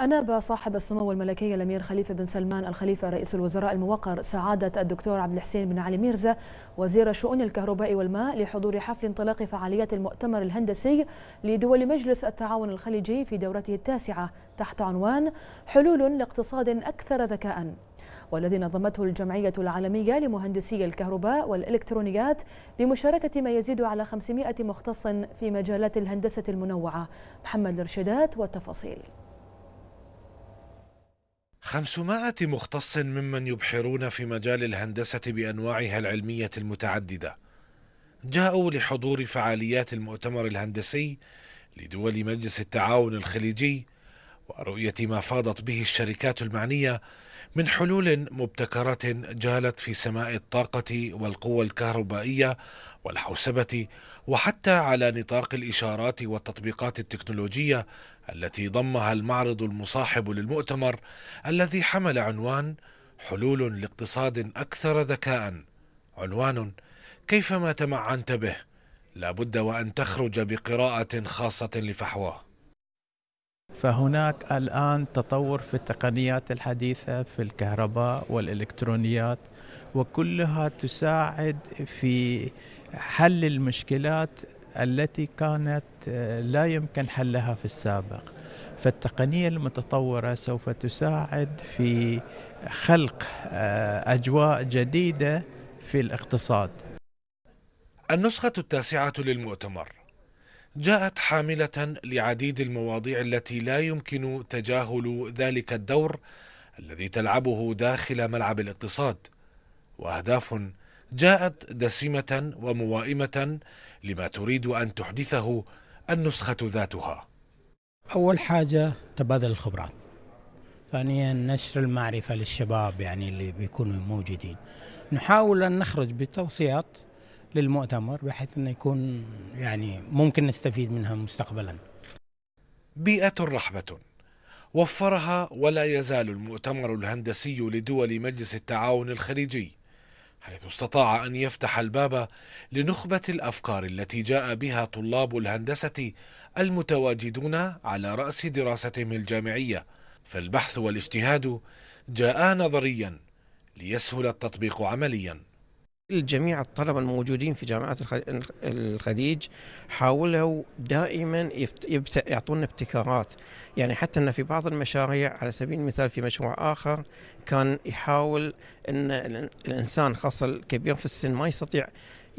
أناب صاحب السمو الملكي الأمير خليفة بن سلمان الخليفة رئيس الوزراء الموقر سعادة الدكتور عبد الحسين بن علي ميرزا وزير شؤون الكهرباء والماء لحضور حفل انطلاق فعاليات المؤتمر الهندسي لدول مجلس التعاون الخليجي في دورته التاسعة تحت عنوان حلول لاقتصاد أكثر ذكاءً والذي نظمته الجمعية العالمية لمهندسي الكهرباء والإلكترونيات بمشاركة ما يزيد على 500 مختص في مجالات الهندسة المنوعة محمد الرشدات والتفاصيل 500 مختص ممن يبحرون في مجال الهندسة بأنواعها العلمية المتعددة جاءوا لحضور فعاليات المؤتمر الهندسي لدول مجلس التعاون الخليجي ورؤية ما فاضت به الشركات المعنية من حلول مبتكرة جالت في سماء الطاقة والقوى الكهربائية والحوسبة وحتى على نطاق الإشارات والتطبيقات التكنولوجية التي ضمها المعرض المصاحب للمؤتمر الذي حمل عنوان حلول لاقتصاد أكثر ذكاء عنوان كيفما تمعنت به لابد وأن تخرج بقراءة خاصة لفحواه فهناك الآن تطور في التقنيات الحديثة في الكهرباء والإلكترونيات وكلها تساعد في حل المشكلات التي كانت آه، لا يمكن حلها في السابق فالتقنية المتطورة سوف تساعد في خلق آه، أجواء جديدة في الاقتصاد النسخة التاسعة للمؤتمر جاءت حاملة لعديد المواضيع التي لا يمكن تجاهل ذلك الدور الذي تلعبه داخل ملعب الاقتصاد واهداف جاءت دسمة وموائمة لما تريد ان تحدثه النسخة ذاتها. اول حاجة تبادل الخبرات. ثانيا نشر المعرفة للشباب يعني اللي بيكونوا موجودين. نحاول ان نخرج بتوصيات للمؤتمر بحيث انه يكون يعني ممكن نستفيد منها مستقبلا. بيئة رحبة وفرها ولا يزال المؤتمر الهندسي لدول مجلس التعاون الخليجي حيث استطاع ان يفتح الباب لنخبه الافكار التي جاء بها طلاب الهندسه المتواجدون على راس دراستهم الجامعيه فالبحث والاجتهاد جاءا نظريا ليسهل التطبيق عمليا الجميع الطلبة الموجودين في جامعات الخليج حاولوا دائما يعطونا ابتكارات يعني حتى أن في بعض المشاريع على سبيل المثال في مشروع آخر كان يحاول أن الإنسان خاصة الكبير في السن ما يستطيع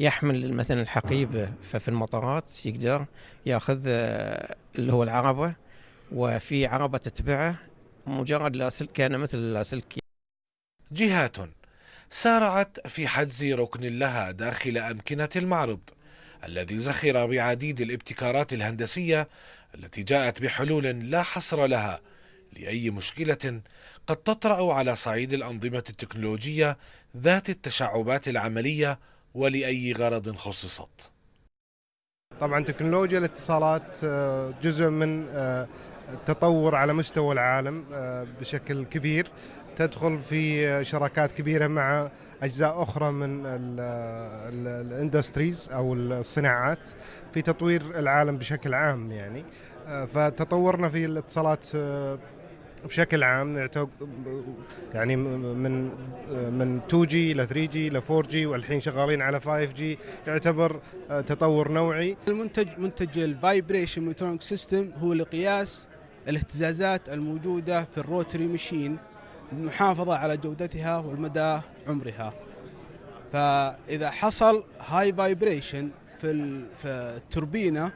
يحمل مثلا الحقيبة ففي المطارات يقدر ياخذ اللي هو العربة وفي عربة تتبعه مجرد لاسلك كان مثل اللاسلكي جهات سارعت في حجز ركن لها داخل أمكنة المعرض الذي زخر بعديد الابتكارات الهندسية التي جاءت بحلول لا حصر لها لأي مشكلة قد تطرأ على صعيد الأنظمة التكنولوجية ذات التشعبات العملية ولأي غرض خصصت. طبعا تكنولوجيا الاتصالات آه، جزء من آه، تطور على مستوى العالم آه، بشكل كبير تدخل في شراكات كبيره مع اجزاء اخرى من الاندستريز او الصناعات في تطوير العالم بشكل عام يعني آه، فتطورنا في الاتصالات آه، بشكل عام يعني من من 2 جي ل 3 جي ل 4 جي والحين شغالين على 5 جي يعتبر تطور نوعي المنتج منتج الفايبريشن ميترونيك سيستم هو لقياس الاهتزازات الموجودة في الروتري مشين للمحافظة على جودتها والمدى عمرها فإذا حصل هاي فايبريشن في التوربينة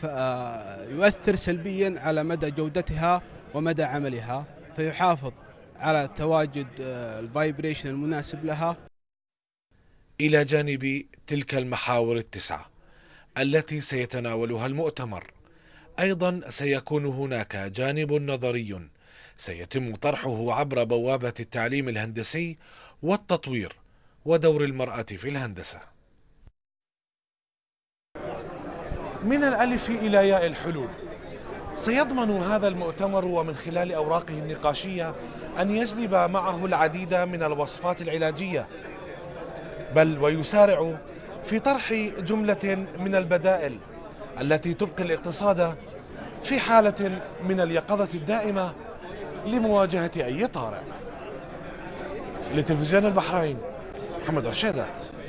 فيؤثر آه، سلبيا على مدى جودتها ومدى عملها فيحافظ على تواجد آه، الفايبريشن المناسب لها إلى جانب تلك المحاور التسعة التي سيتناولها المؤتمر ايضا سيكون هناك جانب نظري سيتم طرحه عبر بوابه التعليم الهندسي والتطوير ودور المراه في الهندسه من الالف الى ياء الحلول سيضمن هذا المؤتمر ومن خلال اوراقه النقاشيه ان يجلب معه العديد من الوصفات العلاجيه بل ويسارع في طرح جمله من البدائل التي تبقي الاقتصاد في حالة من اليقظة الدائمة لمواجهة أي طارئ لتلفزيون البحرين محمد رشيدات